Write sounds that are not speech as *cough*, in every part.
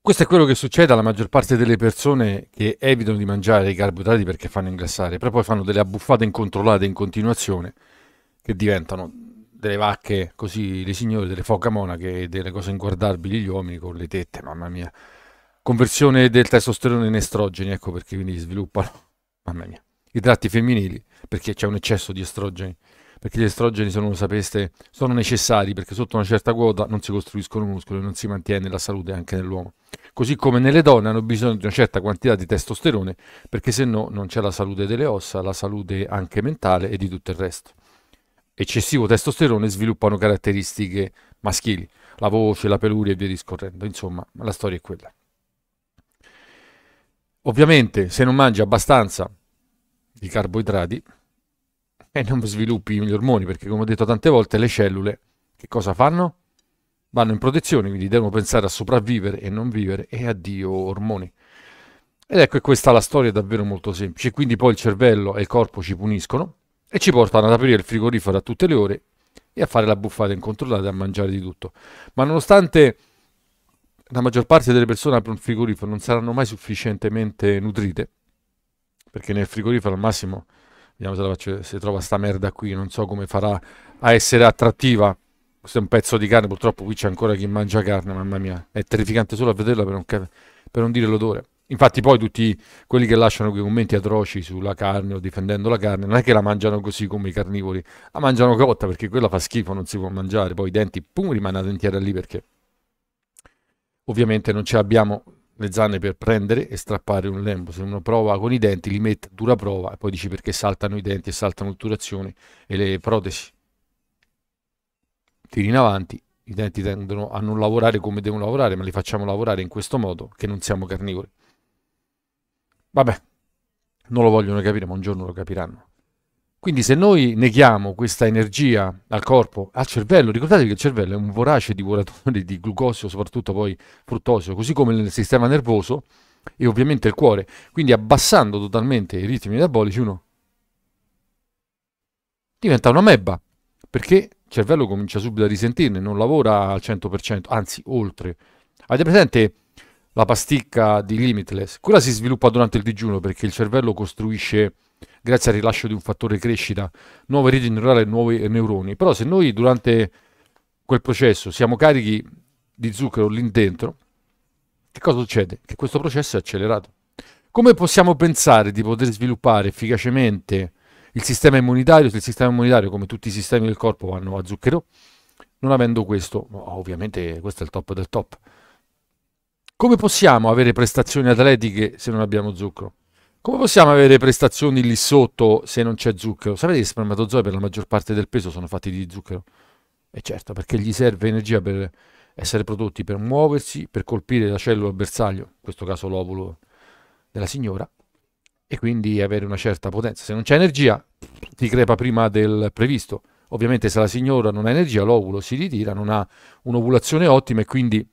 Questo è quello che succede alla maggior parte delle persone che evitano di mangiare i carboidrati perché fanno ingrassare, però poi fanno delle abbuffate incontrollate in continuazione che diventano delle vacche così, le signore, delle foca monache, delle cose inguardabili gli uomini con le tette, mamma mia. Conversione del testosterone in estrogeni, ecco perché quindi sviluppano, mamma mia, i tratti femminili perché c'è un eccesso di estrogeni perché gli estrogeni, se non lo sapeste, sono necessari perché sotto una certa quota non si costruiscono muscoli e non si mantiene la salute anche nell'uomo. Così come nelle donne hanno bisogno di una certa quantità di testosterone perché se no non c'è la salute delle ossa, la salute anche mentale e di tutto il resto. Eccessivo testosterone sviluppano caratteristiche maschili, la voce, la peluria e via discorrendo. Insomma, la storia è quella. Ovviamente se non mangi abbastanza di carboidrati, e non sviluppi gli ormoni, perché come ho detto tante volte, le cellule che cosa fanno? Vanno in protezione, quindi devono pensare a sopravvivere e non vivere, e addio ormoni. Ed ecco, questa la storia è davvero molto semplice. Quindi poi il cervello e il corpo ci puniscono e ci portano ad aprire il frigorifero a tutte le ore e a fare la buffata incontrollata e a mangiare di tutto. Ma nonostante la maggior parte delle persone aprano un frigorifero non saranno mai sufficientemente nutrite, perché nel frigorifero al massimo vediamo se, faccio, se trova sta merda qui, non so come farà a essere attrattiva. Questo è un pezzo di carne, purtroppo qui c'è ancora chi mangia carne, mamma mia, è terrificante solo a vederla per non, per non dire l'odore. Infatti poi tutti quelli che lasciano quei commenti atroci sulla carne o difendendo la carne, non è che la mangiano così come i carnivori, la mangiano cotta perché quella fa schifo, non si può mangiare, poi i denti, pum, rimane la dentiera lì perché ovviamente non ce l'abbiamo le zanne per prendere e strappare un lembo. Se uno prova con i denti, li mette dura prova e poi dici perché saltano i denti e saltano l'otturazione e le protesi. Tiri in avanti, i denti tendono a non lavorare come devono lavorare, ma li facciamo lavorare in questo modo che non siamo carnivori. Vabbè, non lo vogliono capire, ma un giorno lo capiranno. Quindi se noi neghiamo questa energia al corpo, al cervello, ricordate che il cervello è un vorace divoratore di glucosio, soprattutto poi fruttosio, così come nel sistema nervoso e ovviamente il cuore. Quindi abbassando totalmente i ritmi metabolici uno diventa una mebba, perché il cervello comincia subito a risentirne, non lavora al 100%, anzi oltre. Avete presente la pasticca di Limitless? Quella si sviluppa durante il digiuno perché il cervello costruisce grazie al rilascio di un fattore crescita, nuove reti neurali e nuovi neuroni. Però se noi durante quel processo siamo carichi di zucchero lì dentro, che cosa succede? Che questo processo è accelerato. Come possiamo pensare di poter sviluppare efficacemente il sistema immunitario se il sistema immunitario, come tutti i sistemi del corpo, vanno a zucchero? Non avendo questo, ovviamente questo è il top del top. Come possiamo avere prestazioni atletiche se non abbiamo zucchero? Come possiamo avere prestazioni lì sotto se non c'è zucchero? Sapete che gli spermatozoi per la maggior parte del peso sono fatti di zucchero? E certo, perché gli serve energia per essere prodotti, per muoversi, per colpire la cellula bersaglio, in questo caso l'ovulo della signora, e quindi avere una certa potenza. Se non c'è energia, ti crepa prima del previsto. Ovviamente se la signora non ha energia, l'ovulo si ritira, non ha un'ovulazione ottima e quindi...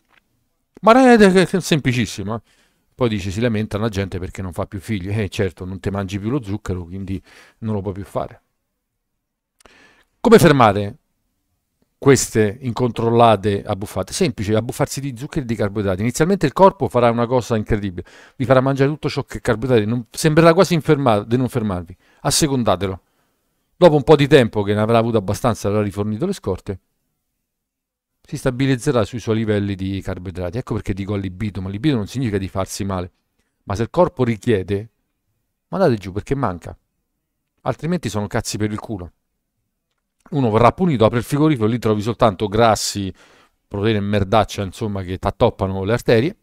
Ma è semplicissimo, eh? Poi dice si lamenta la gente perché non fa più figli. Eh certo, non ti mangi più lo zucchero, quindi non lo puoi più fare. Come fermare queste incontrollate abbuffate? Semplice, abbuffarsi di zuccheri e di carboidrati. Inizialmente il corpo farà una cosa incredibile, vi farà mangiare tutto ciò che è carboidrati, non, sembrerà quasi infermato di non fermarvi. Assecondatelo. Dopo un po' di tempo che ne avrà avuto abbastanza, avrà rifornito le scorte, si stabilizzerà sui suoi livelli di carboidrati. Ecco perché dico libido, ma libido non significa di farsi male, ma se il corpo richiede, mandate giù perché manca, altrimenti sono cazzi per il culo. Uno verrà punito, apre il frigorifero, lì trovi soltanto grassi, proteine e merdaccia, insomma, che t'attoppano le arterie,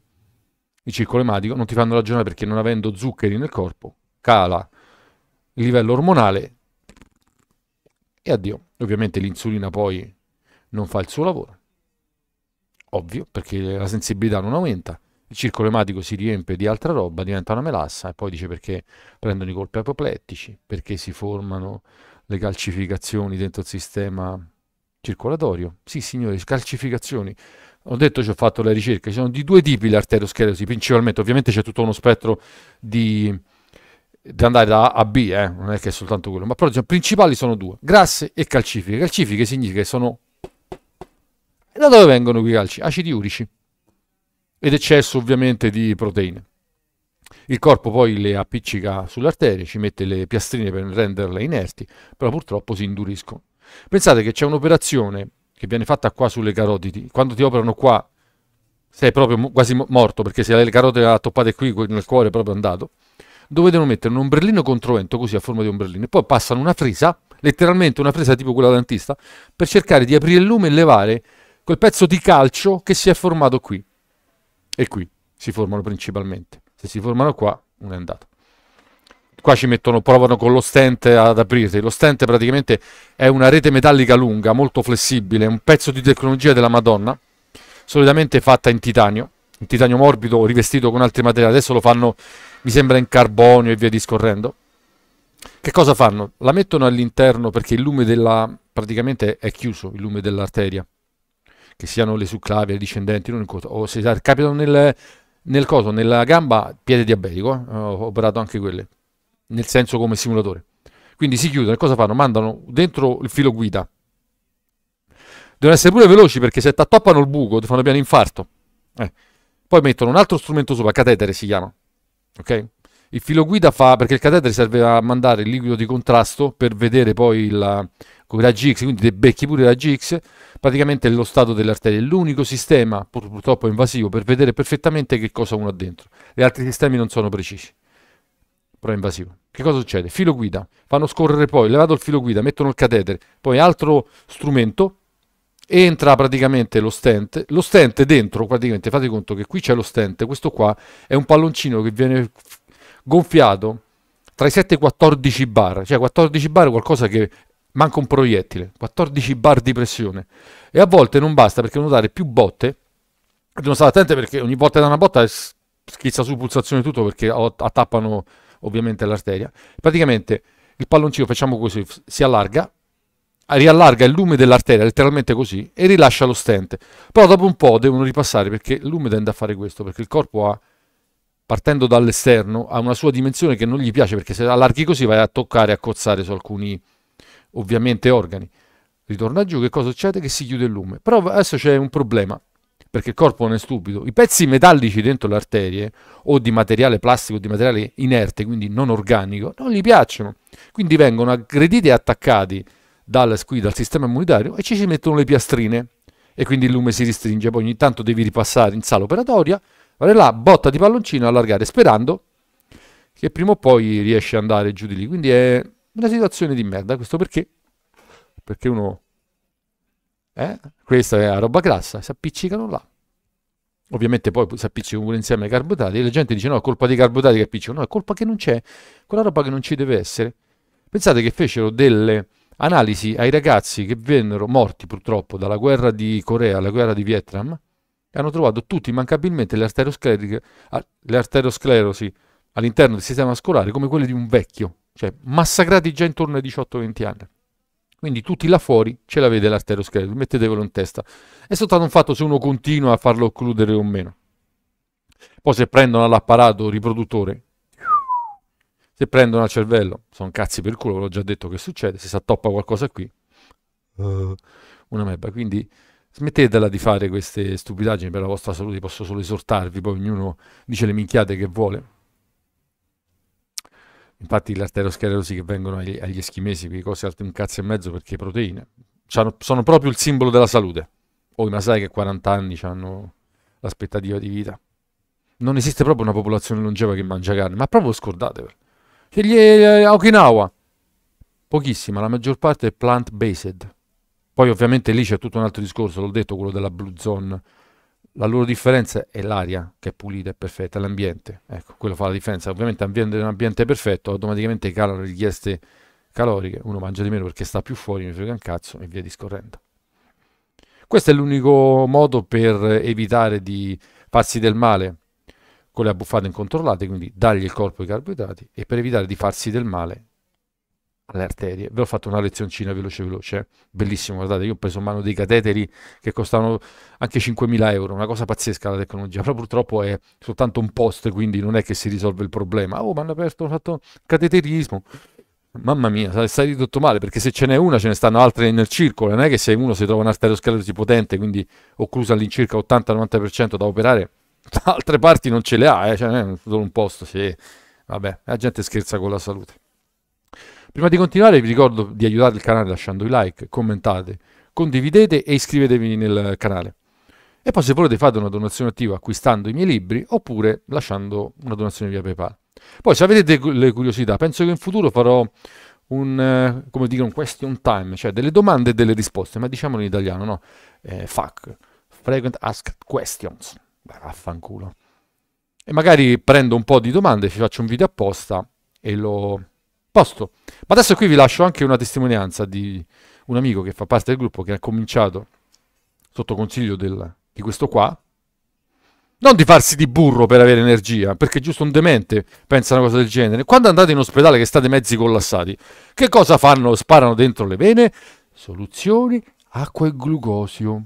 il circolo ematico, non ti fanno ragionare perché non avendo zuccheri nel corpo, cala il livello ormonale e addio. Ovviamente l'insulina poi non fa il suo lavoro ovvio, perché la sensibilità non aumenta, il circolo ematico si riempie di altra roba, diventa una melassa e poi dice perché prendono i colpi apoplettici, perché si formano le calcificazioni dentro il sistema circolatorio. Sì, signori, calcificazioni. Ho detto ci ho fatto la ricerca, ci sono di due tipi le arterioschlerosi, principalmente, ovviamente c'è tutto uno spettro di, di andare da A a B, eh? non è che è soltanto quello, ma però diciamo, principali sono due, grasse e calcifiche. Calcifiche significa che sono e da dove vengono quei calci? Acidi urici ed eccesso ovviamente di proteine. Il corpo poi le appiccica sulle arterie, ci mette le piastrine per renderle inerti, però purtroppo si induriscono. Pensate che c'è un'operazione che viene fatta qua sulle carotidi. Quando ti operano qua sei proprio quasi morto perché se le carotide la toppate qui nel cuore è proprio andato. Dove devono mettere un ombrellino contro vento, così a forma di ombrellino e poi passano una fresa, letteralmente una fresa tipo quella dentista, per cercare di aprire il lume e levare quel pezzo di calcio che si è formato qui. E qui si formano principalmente. Se si formano qua, non è andato. Qua ci mettono, provano con lo stent ad aprirsi. Lo stent praticamente è una rete metallica lunga, molto flessibile, un pezzo di tecnologia della Madonna, solitamente fatta in titanio, in titanio morbido rivestito con altri materiali. Adesso lo fanno, mi sembra, in carbonio e via discorrendo. Che cosa fanno? La mettono all'interno perché il lume della, praticamente è chiuso, il lume dell'arteria che siano le succlavie, discendenti, non importa, o se capitano nel, nel coso, nella gamba, piede diabetico, eh? ho operato anche quelle, nel senso come simulatore. Quindi si chiudono e cosa fanno? Mandano dentro il filo guida. Devono essere pure veloci perché se ti attappano il buco ti fanno piano infarto. Eh. Poi mettono un altro strumento sopra, catetere si chiama. Ok? Il filo guida fa perché il catetere serve a mandare il liquido di contrasto per vedere poi la, con i raggi X, quindi dei becchi pure i raggi X, praticamente lo stato delle arterie. È l'unico sistema pur, purtroppo invasivo per vedere perfettamente che cosa uno ha dentro. Gli altri sistemi non sono precisi, però è invasivo. Che cosa succede? Filo guida, fanno scorrere poi, levato il filo guida, mettono il catetere, poi altro strumento, entra praticamente lo stent, lo stent dentro praticamente, fate conto che qui c'è lo stent, questo qua è un palloncino che viene gonfiato tra i 7 e i 14 bar, cioè 14 bar è qualcosa che manca un proiettile, 14 bar di pressione e a volte non basta perché devono dare più botte, devono stare attenti perché ogni volta che dà una botta schizza su pulsazione tutto perché attappano ovviamente l'arteria, praticamente il palloncino facciamo così, si allarga, riallarga il lume dell'arteria letteralmente così e rilascia lo stent, però dopo un po' devono ripassare perché il lume tende a fare questo, perché il corpo ha partendo dall'esterno, ha una sua dimensione che non gli piace perché se allarghi così vai a toccare, a cozzare su alcuni, ovviamente, organi. Ritorna giù, che cosa succede? Che si chiude il lume. Però adesso c'è un problema, perché il corpo non è stupido. I pezzi metallici dentro le arterie, o di materiale plastico, o di materiale inerte, quindi non organico, non gli piacciono. Quindi vengono aggrediti e attaccati dal, dal sistema immunitario e ci si mettono le piastrine. E quindi il lume si restringe, poi ogni tanto devi ripassare in sala operatoria Vale là, botta di palloncino, allargare, sperando che prima o poi riesce ad andare giù di lì. Quindi è una situazione di merda. Questo perché? Perché uno... Eh? Questa è la roba grassa, si appiccicano là. Ovviamente poi si appiccicano pure insieme ai carbotati. e la gente dice no, è colpa dei carbotati che appiccicano. No, è colpa che non c'è, quella roba che non ci deve essere. Pensate che fecero delle analisi ai ragazzi che vennero morti purtroppo dalla guerra di Corea alla guerra di Vietnam hanno trovato tutti immancabilmente le, ah, le arteriosclerosi all'interno del sistema vascolare come quelle di un vecchio, cioè massacrati già intorno ai 18-20 anni. Quindi tutti là fuori ce la vede l'arteriosclerosi, mettetevelo in testa. È soltanto un fatto se uno continua a farlo occludere o meno. Poi se prendono l'apparato riproduttore, se prendono al cervello, sono cazzi per culo, ve l'ho già detto che succede, se si attoppa qualcosa qui, una mebba. Quindi smettetela di fare queste stupidaggini per la vostra salute, posso solo esortarvi, poi ognuno dice le minchiate che vuole. Infatti l'arterosclerosi che vengono agli, agli eschimesi, quei cose alte un cazzo e mezzo perché proteine, sono proprio il simbolo della salute. O i masai che 40 anni hanno l'aspettativa di vita. Non esiste proprio una popolazione longeva che mangia carne, ma proprio scordatevelo. Cioè, gli, eh, Okinawa, pochissima, la maggior parte è plant-based poi ovviamente lì c'è tutto un altro discorso, l'ho detto, quello della blue zone. La loro differenza è l'aria che è pulita, è perfetta, è l'ambiente. Ecco, quello fa la differenza. Ovviamente ambiente, un ambiente perfetto, automaticamente calano le richieste caloriche, uno mangia di meno perché sta più fuori, mi frega un cazzo e via discorrendo. Questo è l'unico modo per evitare di farsi del male con le abbuffate incontrollate, quindi dargli il corpo i carboidrati e per evitare di farsi del male alle arterie. Vi ho fatto una lezioncina veloce veloce, eh. bellissimo, guardate, io ho preso in mano dei cateteri che costano anche 5.000 euro, una cosa pazzesca la tecnologia, però purtroppo è soltanto un post, quindi non è che si risolve il problema. Oh, ma hanno aperto, hanno fatto cateterismo. Mamma mia, stai tutto male perché se ce n'è una ce ne stanno altre nel circolo. Non è che se uno si trova un'arteriosclerosi potente, quindi occlusa all'incirca 80-90% da operare, da *laughs* altre parti non ce le ha, eh? cioè, non è solo un posto. Sì. Vabbè, la gente scherza con la salute. Prima di continuare vi ricordo di aiutare il canale lasciando i like, commentate, condividete e iscrivetevi nel canale. E poi se volete fate una donazione attiva acquistando i miei libri oppure lasciando una donazione via PayPal. Poi se avete delle curiosità, penso che in futuro farò un, eh, come dire, un question time, cioè delle domande e delle risposte, ma diciamolo in italiano, no? Eh, fuck, frequent asked questions, vaffanculo. E magari prendo un po' di domande, ci faccio un video apposta e lo Posto. Ma adesso qui vi lascio anche una testimonianza di un amico che fa parte del gruppo che ha cominciato sotto consiglio del, di questo qua. Non di farsi di burro per avere energia, perché giusto un demente pensa una cosa del genere. Quando andate in ospedale che state mezzi collassati, che cosa fanno? Sparano dentro le vene? Soluzioni, acqua e glucosio.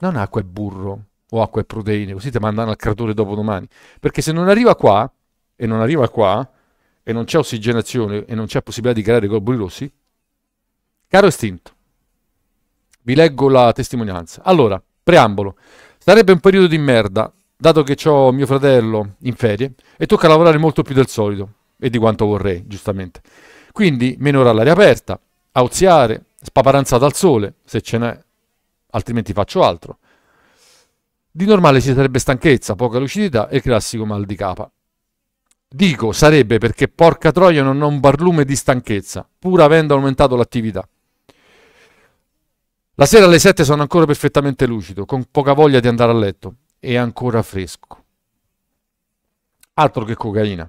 Non acqua e burro o acqua e proteine, così ti mandano al creatore dopo domani. Perché se non arriva qua, e non arriva qua, e non c'è ossigenazione e non c'è possibilità di creare globuli rossi, caro estinto, vi leggo la testimonianza. Allora, preambolo, sarebbe un periodo di merda, dato che ho mio fratello in ferie e tocca lavorare molto più del solito e di quanto vorrei, giustamente. Quindi meno ora all'aria aperta, auziare, spaparanzata al sole, se ce n'è, altrimenti faccio altro. Di normale ci sarebbe stanchezza, poca lucidità e il classico mal di capa. Dico sarebbe perché porca troia non ho un barlume di stanchezza, pur avendo aumentato l'attività. La sera alle 7 sono ancora perfettamente lucido, con poca voglia di andare a letto e ancora fresco. Altro che cocaina.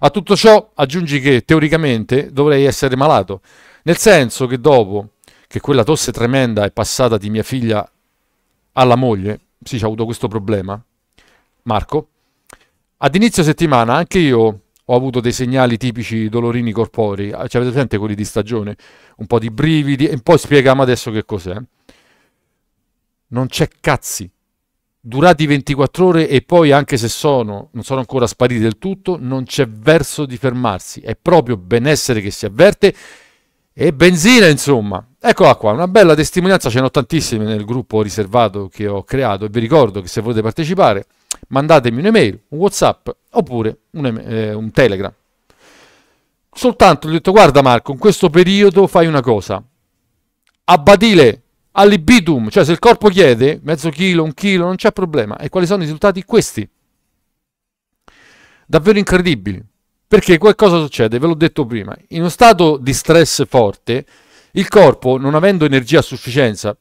A tutto ciò aggiungi che teoricamente dovrei essere malato, nel senso che dopo che quella tosse tremenda è passata di mia figlia alla moglie, sì, ci ha avuto questo problema, Marco, ad inizio settimana anche io ho avuto dei segnali tipici dolorini corporei, ah, ci avete presente quelli di stagione, un po' di brividi e poi spieghiamo adesso che cos'è. Non c'è cazzi. Durati 24 ore e poi anche se sono, non sono ancora spariti del tutto, non c'è verso di fermarsi. È proprio benessere che si avverte e benzina, insomma. Eccola qua, una bella testimonianza, ce ne ho tantissime nel gruppo riservato che ho creato e vi ricordo che se volete partecipare mandatemi un'email, un WhatsApp oppure un, eh, un Telegram. Soltanto gli ho detto: Guarda, Marco, in questo periodo fai una cosa, abbadile all'ibitum, cioè se il corpo chiede mezzo chilo, un chilo, non c'è problema. E quali sono i risultati? Questi. Davvero incredibili. Perché qualcosa succede, ve l'ho detto prima, in uno stato di stress forte, il corpo, non avendo energia a sufficienza,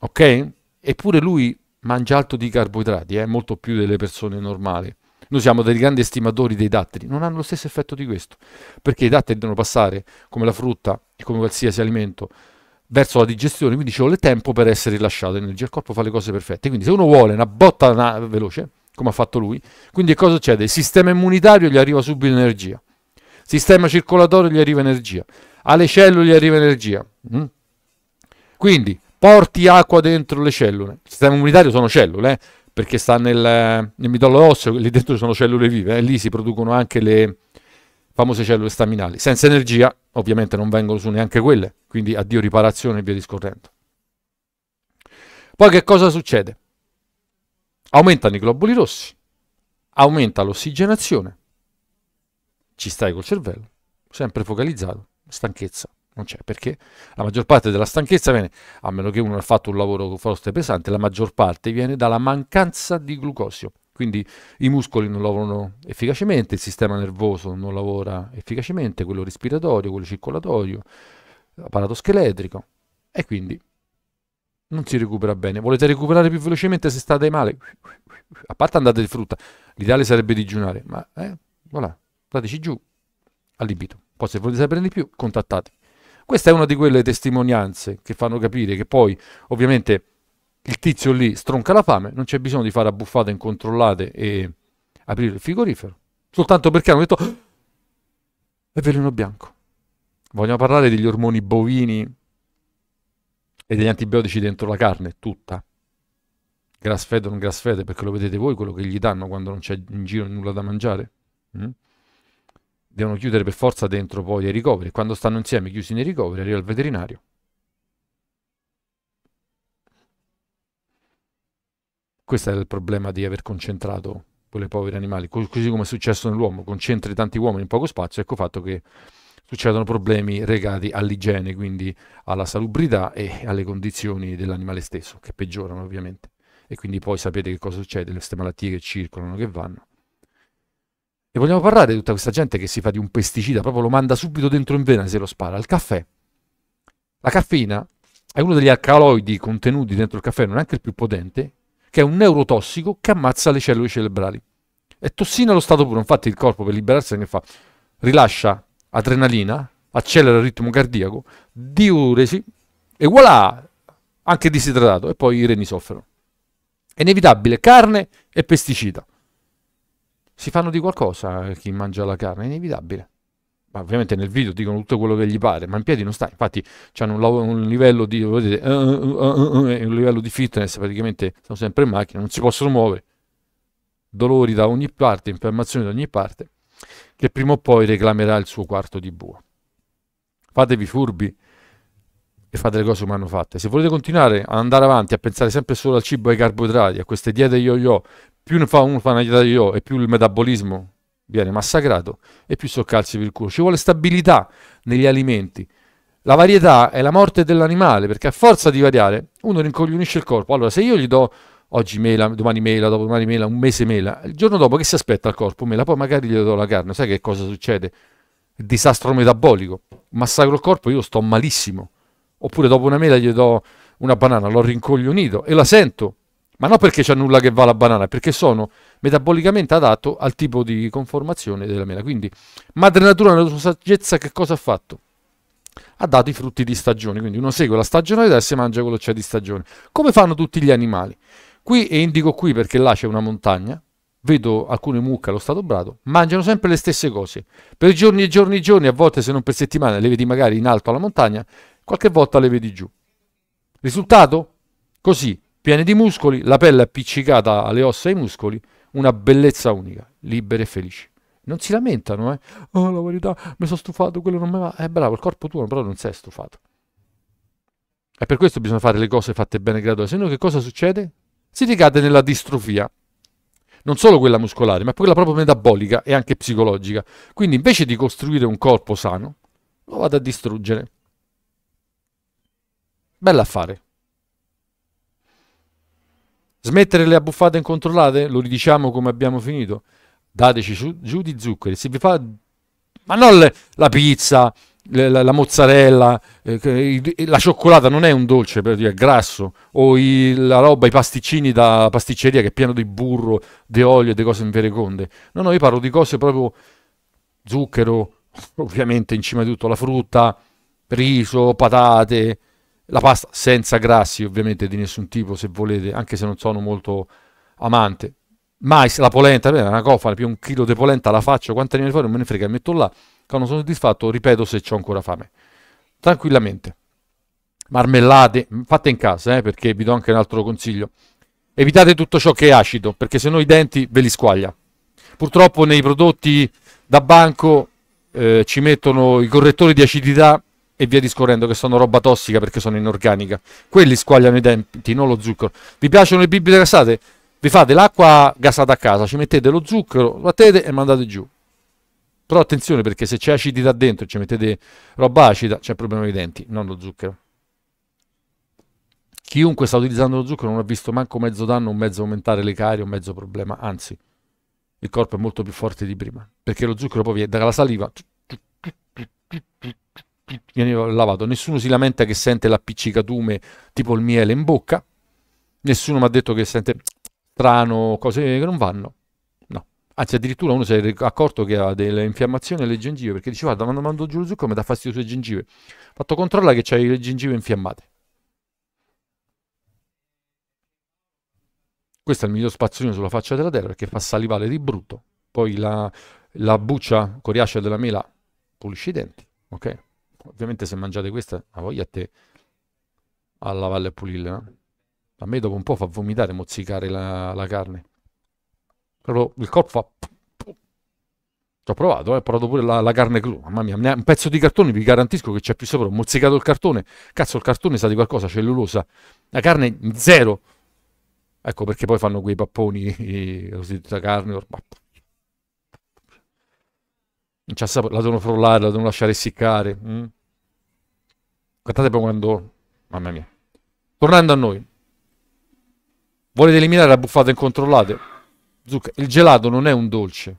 ok? Eppure lui mangia alto di carboidrati, eh, molto più delle persone normali. Noi siamo dei grandi estimatori dei datteri, non hanno lo stesso effetto di questo, perché i datteri devono passare, come la frutta e come qualsiasi alimento, verso la digestione, quindi ci vuole tempo per essere rilasciato, l'energia il corpo fa le cose perfette. Quindi se uno vuole una botta una, veloce, come ha fatto lui, quindi cosa succede? Il sistema immunitario gli arriva subito energia, il sistema circolatorio gli arriva energia, alle cellule gli arriva energia. Mm? Quindi porti acqua dentro le cellule. Il sistema immunitario sono cellule, eh? perché sta nel, nel, midollo osseo, lì dentro sono cellule vive, eh? lì si producono anche le famose cellule staminali. Senza energia, ovviamente, non vengono su neanche quelle, quindi addio riparazione e via discorrendo. Poi che cosa succede? Aumentano i globuli rossi, aumenta l'ossigenazione, ci stai col cervello, sempre focalizzato, stanchezza non c'è, perché la maggior parte della stanchezza viene, a meno che uno ha fatto un lavoro forte e pesante, la maggior parte viene dalla mancanza di glucosio. Quindi i muscoli non lavorano efficacemente, il sistema nervoso non lavora efficacemente, quello respiratorio, quello circolatorio, l'apparato scheletrico e quindi non si recupera bene. Volete recuperare più velocemente se state male? A parte andate di frutta, l'ideale sarebbe digiunare, ma eh, voilà, dateci giù al libito. Poi se volete sapere di più, contattate. Questa è una di quelle testimonianze che fanno capire che poi ovviamente il tizio lì stronca la fame, non c'è bisogno di fare abbuffate incontrollate e aprire il frigorifero, soltanto perché hanno detto oh, è veleno bianco. Vogliamo parlare degli ormoni bovini e degli antibiotici dentro la carne, tutta. Grass fed o non grass fed, perché lo vedete voi quello che gli danno quando non c'è in giro nulla da mangiare. Mm? devono chiudere per forza dentro poi ai ricoveri. Quando stanno insieme chiusi nei ricoveri arriva il veterinario. Questo è il problema di aver concentrato quelle poveri animali, così come è successo nell'uomo, concentri tanti uomini in poco spazio, ecco fatto che succedono problemi legati all'igiene, quindi alla salubrità e alle condizioni dell'animale stesso, che peggiorano ovviamente. E quindi poi sapete che cosa succede, queste malattie che circolano, che vanno. E vogliamo parlare di tutta questa gente che si fa di un pesticida, proprio lo manda subito dentro in vena se lo spara, il caffè. La caffeina è uno degli alcaloidi contenuti dentro il caffè, non è anche il più potente, che è un neurotossico che ammazza le cellule cerebrali. È tossina allo stato puro, infatti il corpo per liberarsi liberarsene fa? Rilascia adrenalina, accelera il ritmo cardiaco, diuresi e voilà, anche disidratato e poi i reni soffrono. È inevitabile carne e pesticida si fanno di qualcosa eh, chi mangia la carne, è inevitabile. Ma ovviamente nel video dicono tutto quello che gli pare, ma in piedi non sta. Infatti hanno un, un, livello di, vedete, uh, uh, uh, un livello di fitness, praticamente sono sempre in macchina, non si possono muovere. Dolori da ogni parte, infiammazioni da ogni parte, che prima o poi reclamerà il suo quarto di bua. Fatevi furbi e fate le cose come hanno fatte. Se volete continuare ad andare avanti a pensare sempre solo al cibo e ai carboidrati, a queste diete yo-yo più ne fa uno fanaglio io e più il metabolismo viene massacrato e più soccalzi per il culo. Ci vuole stabilità negli alimenti. La varietà è la morte dell'animale perché a forza di variare uno rincoglionisce il corpo. Allora se io gli do oggi mela, domani mela, dopodomani mela, un mese mela, il giorno dopo che si aspetta al corpo mela, poi magari gli do la carne, sai che cosa succede? Il disastro metabolico, massacro il corpo, io sto malissimo. Oppure dopo una mela gli do una banana, l'ho rincoglionito e la sento ma non perché c'è nulla che va alla banana, perché sono metabolicamente adatto al tipo di conformazione della mela. Quindi, madre natura nella sua saggezza che cosa ha fatto? Ha dato i frutti di stagione, quindi uno segue la stagionalità e si mangia quello che c'è di stagione. Come fanno tutti gli animali? Qui, e indico qui perché là c'è una montagna, vedo alcune mucche allo stato brato, mangiano sempre le stesse cose. Per giorni e giorni e giorni, a volte se non per settimane, le vedi magari in alto alla montagna, qualche volta le vedi giù. Risultato? Così, piene di muscoli, la pelle appiccicata alle ossa e ai muscoli, una bellezza unica, libere e felici. Non si lamentano, eh? Oh, la verità, mi sono stufato, quello non mi va. È eh, bravo, il corpo tuo però non sei stufato. E per questo bisogna fare le cose fatte bene graduali, se no che cosa succede? Si ricade nella distrofia. Non solo quella muscolare, ma quella proprio metabolica e anche psicologica. Quindi invece di costruire un corpo sano, lo vado a distruggere. Bella affare. Smettere le abbuffate incontrollate? Lo ridiciamo come abbiamo finito? Dateci giù, giù di zuccheri. Se vi fa... Ma non le, la pizza, le, la, la, mozzarella, eh, la cioccolata non è un dolce, per dire, è grasso. O i, la roba, i pasticcini da pasticceria che è pieno di burro, di olio e di cose invereconde. No, no, io parlo di cose proprio zucchero, *laughs* ovviamente in cima di tutto, la frutta, riso, patate, la pasta senza grassi ovviamente di nessun tipo se volete, anche se non sono molto amante. Mais, la polenta, beh, una cofana, più un chilo di polenta la faccio, quante ne fuori, non me ne frega, metto là, quando sono soddisfatto ripeto se ho ancora fame. Tranquillamente. Marmellate, fatte in casa, eh, perché vi do anche un altro consiglio. Evitate tutto ciò che è acido, perché se no i denti ve li squaglia. Purtroppo nei prodotti da banco eh, ci mettono i correttori di acidità e via discorrendo, che sono roba tossica perché sono inorganica. Quelli squagliano i denti, non lo zucchero. Vi piacciono le bibite gasate? Vi fate l'acqua gasata a casa, ci mettete lo zucchero, lo battete e mandate giù. Però attenzione perché se c'è acidità dentro e ci mettete roba acida, c'è il problema ai denti, non lo zucchero. Chiunque sta utilizzando lo zucchero non ha visto manco mezzo danno, un mezzo aumentare le carie, un mezzo problema, anzi il corpo è molto più forte di prima, perché lo zucchero poi viene dalla saliva viene lavato, nessuno si lamenta che sente l'appiccicatume tipo il miele in bocca, nessuno mi ha detto che sente strano, cose che non vanno. No. Anzi, addirittura uno si è accorto che ha delle infiammazioni alle gengive perché diceva guarda, quando mando giù lo zucchero mi dà fastidio sulle gengive. Fatto controlla che c'hai le gengive infiammate. Questo è il miglior spazzolino sulla faccia della terra perché fa salivare di brutto. Poi la, la buccia coriacea della mela pulisce i denti, ok? Ovviamente se mangiate questa, ma voglia a te a lavarla e pulirla. No? A me dopo un po' fa vomitare mozzicare la, la carne. Proprio il corpo fa... ho provato, eh, ho provato pure la, la, carne clou. Mamma mia, un pezzo di cartone vi garantisco che c'è più sopra. Ho mozzicato il cartone. Cazzo, il cartone sa di qualcosa, cellulosa. La carne zero. Ecco perché poi fanno quei papponi *laughs* così da carne. Cioè, la devono frullare, la devono lasciare essiccare. Mm? Guardate poi quando... Mamma mia. Tornando a noi. Volete eliminare la buffata incontrollata? Zucca, il gelato non è un dolce.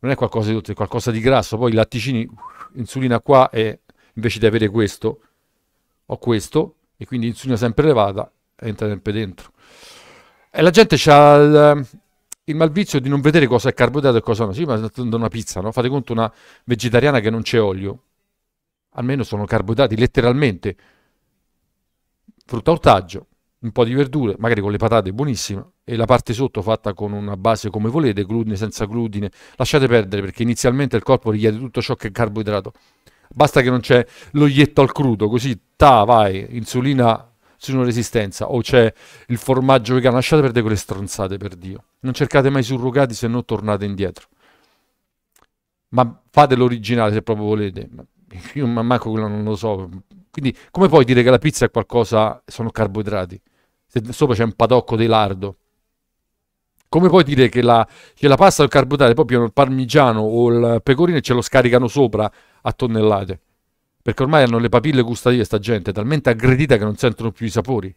Non è qualcosa di dolce, è qualcosa di grasso. Poi i latticini, insulina qua e invece di avere questo, ho questo. E quindi insulina sempre elevata entra sempre dentro. E la gente c'ha... Il, il malvizio di non vedere cosa è carboidrato e cosa no. Sì, ma una pizza, no? Fate conto una vegetariana che non c'è olio. Almeno sono carboidrati, letteralmente. Frutta ortaggio, un po' di verdure, magari con le patate, buonissima, e la parte sotto fatta con una base come volete, glutine, senza glutine. Lasciate perdere perché inizialmente il corpo richiede tutto ciò che è carboidrato. Basta che non c'è l'oglietto al crudo, così ta, vai, insulina se resistenza o c'è il formaggio vegano, lasciate perdere quelle stronzate per Dio. Non cercate mai surrogati se no tornate indietro. Ma fate l'originale se proprio volete. Io manco quello non lo so. Quindi come puoi dire che la pizza è qualcosa, sono carboidrati? Se sopra c'è un padocco di lardo. Come puoi dire che la, che la pasta al carboidrato, proprio il parmigiano o il pecorino, ce lo scaricano sopra a tonnellate? Perché ormai hanno le papille gustative sta gente, talmente aggredita che non sentono più i sapori.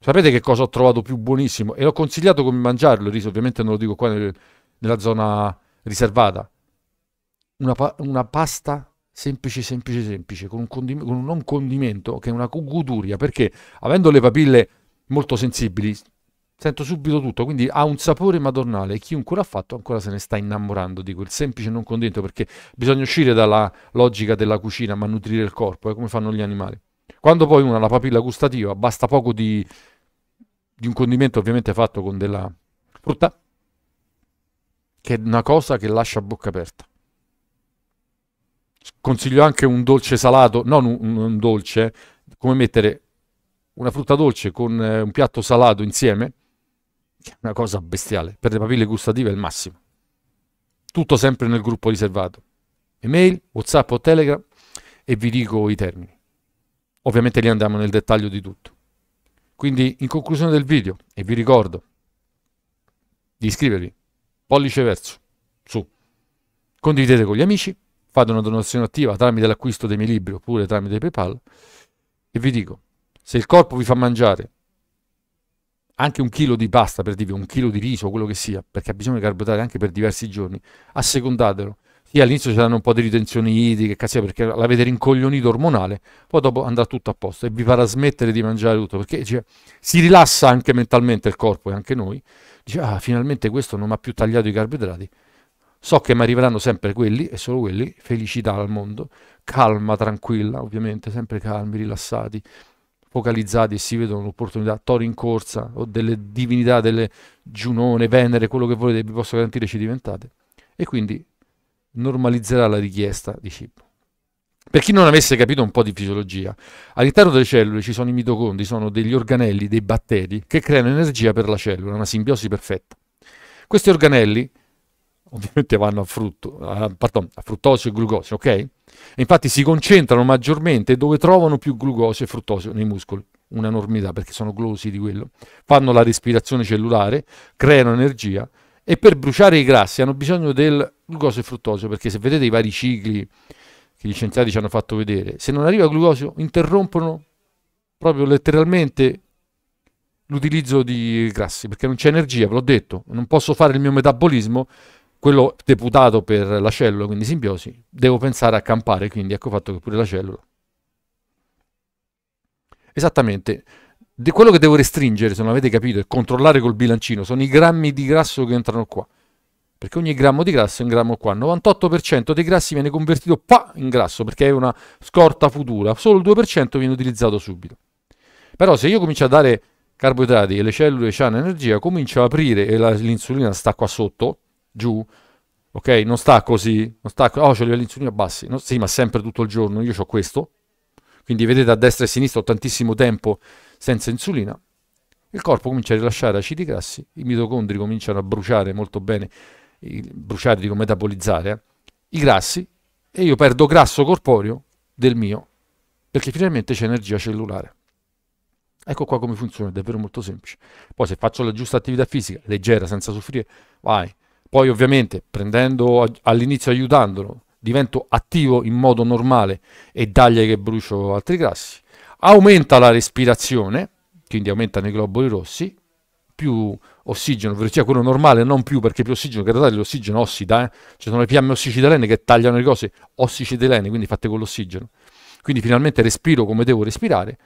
Sapete che cosa ho trovato più buonissimo? E l'ho consigliato come mangiarlo, il riso, ovviamente non lo dico qua nel, nella zona riservata. Una, una, pasta semplice, semplice, semplice, con un, condim con un non condimento che è una goduria, perché avendo le papille molto sensibili, sento subito tutto, quindi ha un sapore madornale e chiunque l'ha fatto ancora se ne sta innamorando di quel semplice non contento perché bisogna uscire dalla logica della cucina ma nutrire il corpo, è eh, come fanno gli animali. Quando poi uno ha la papilla gustativa, basta poco di, di un condimento ovviamente fatto con della frutta, che è una cosa che lascia a bocca aperta. Consiglio anche un dolce salato, non un, un dolce, come mettere una frutta dolce con eh, un piatto salato insieme, una cosa bestiale, per le papille gustative è il massimo. Tutto sempre nel gruppo riservato. Email, Whatsapp o Telegram e vi dico i termini. Ovviamente lì andiamo nel dettaglio di tutto. Quindi in conclusione del video, e vi ricordo di iscrivervi, pollice verso, su. Condividete con gli amici, fate una donazione attiva tramite l'acquisto dei miei libri oppure tramite PayPal e vi dico, se il corpo vi fa mangiare anche un chilo di pasta, per dire un chilo di riso, quello che sia, perché ha bisogno di carboidrati anche per diversi giorni, assecondatelo. Sì, all'inizio c'erano un po' di ritenzione idrica cazzia, perché l'avete rincoglionito ormonale, poi dopo andrà tutto a posto e vi farà smettere di mangiare tutto, perché cioè, si rilassa anche mentalmente il corpo e anche noi. Dice, ah, finalmente questo non mi ha più tagliato i carboidrati. So che mi arriveranno sempre quelli e solo quelli, felicità al mondo, calma, tranquilla, ovviamente, sempre calmi, rilassati, focalizzati e si vedono l'opportunità, tori in corsa o delle divinità, delle Giunone, Venere, quello che volete, vi posso garantire ci diventate. E quindi normalizzerà la richiesta di cibo. Per chi non avesse capito un po' di fisiologia, all'interno delle cellule ci sono i mitocondri, sono degli organelli, dei batteri che creano energia per la cellula, una simbiosi perfetta. Questi organelli ovviamente vanno a, frutto, a, pardon, a fruttosio e glucosio, ok? E infatti si concentrano maggiormente dove trovano più glucosio e fruttosio nei muscoli, una un'enormità perché sono golosi di quello. Fanno la respirazione cellulare, creano energia e per bruciare i grassi hanno bisogno del glucosio e fruttosio perché se vedete i vari cicli che gli scienziati ci hanno fatto vedere, se non arriva glucosio interrompono proprio letteralmente l'utilizzo di grassi perché non c'è energia, ve l'ho detto, non posso fare il mio metabolismo quello deputato per la cellula, quindi simbiosi, devo pensare a campare, quindi ecco fatto che pure la cellula. Esattamente, De quello che devo restringere, se non avete capito, e controllare col bilancino, sono i grammi di grasso che entrano qua. Perché ogni grammo di grasso è un grammo qua. Il 98% dei grassi viene convertito pa, in grasso, perché è una scorta futura. Solo il 2% viene utilizzato subito. Però se io comincio a dare carboidrati e le cellule hanno energia, comincio ad aprire, e l'insulina sta qua sotto, giù, ok? Non sta così, non sta così, oh, ho i livelli di bassi, no, sì, ma sempre tutto il giorno, io ho questo, quindi vedete a destra e a sinistra ho tantissimo tempo senza insulina, il corpo comincia a rilasciare acidi grassi, i mitocondri cominciano a bruciare molto bene, bruciare dico metabolizzare, eh, i grassi e io perdo grasso corporeo del mio, perché finalmente c'è energia cellulare. Ecco qua come funziona, è davvero molto semplice. Poi se faccio la giusta attività fisica, leggera, senza soffrire, vai, poi ovviamente prendendo all'inizio aiutandolo, divento attivo in modo normale e dagli che brucio altri grassi. Aumenta la respirazione, quindi aumentano i globuli rossi, più ossigeno, cioè quello normale non più perché più ossigeno, che in realtà l'ossigeno ossida, eh? ci sono le fiamme ossicidelene che tagliano le cose ossicidelene quindi fatte con l'ossigeno. Quindi finalmente respiro come devo respirare,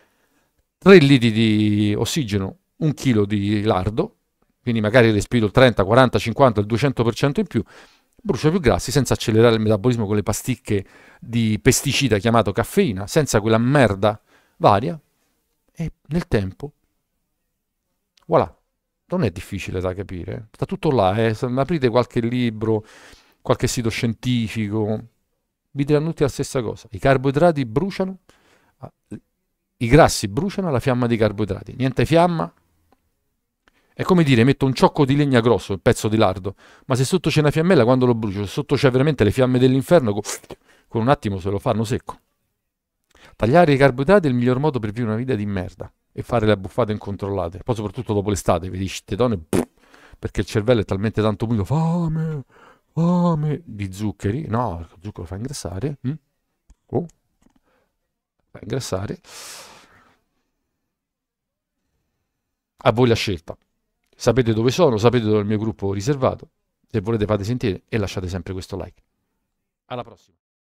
3 litri di ossigeno, 1 chilo di lardo, quindi magari respiro il 30, 40, 50, il 200% in più, brucia più grassi senza accelerare il metabolismo con le pasticche di pesticida chiamato caffeina, senza quella merda varia e nel tempo, voilà, non è difficile da capire, sta tutto là, eh. aprite qualche libro, qualche sito scientifico, vi diranno tutti la stessa cosa, i carboidrati bruciano, i grassi bruciano alla fiamma dei carboidrati, niente fiamma, è come dire, metto un ciocco di legna grosso, un pezzo di lardo, ma se sotto c'è una fiammella, quando lo brucio, se sotto c'è veramente le fiamme dell'inferno, con un attimo se lo fanno secco. Tagliare i carboidrati è il miglior modo per vivere una vita di merda e fare le abbuffate incontrollate. Poi soprattutto dopo l'estate, vedi ste donne, perché il cervello è talmente tanto pulito, fame, fame, di zuccheri. No, il zucchero fa ingrassare. Mm? Oh. Fa ingrassare. A voi la scelta. Sapete dove sono, sapete dove è il mio gruppo riservato. Se volete fate sentire e lasciate sempre questo like. Alla prossima.